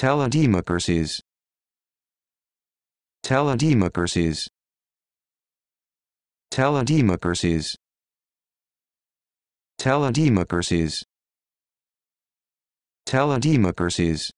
Teledemocracies. Teledemocracies. Teledemocracies. Teledemocracies. Teledemocracies.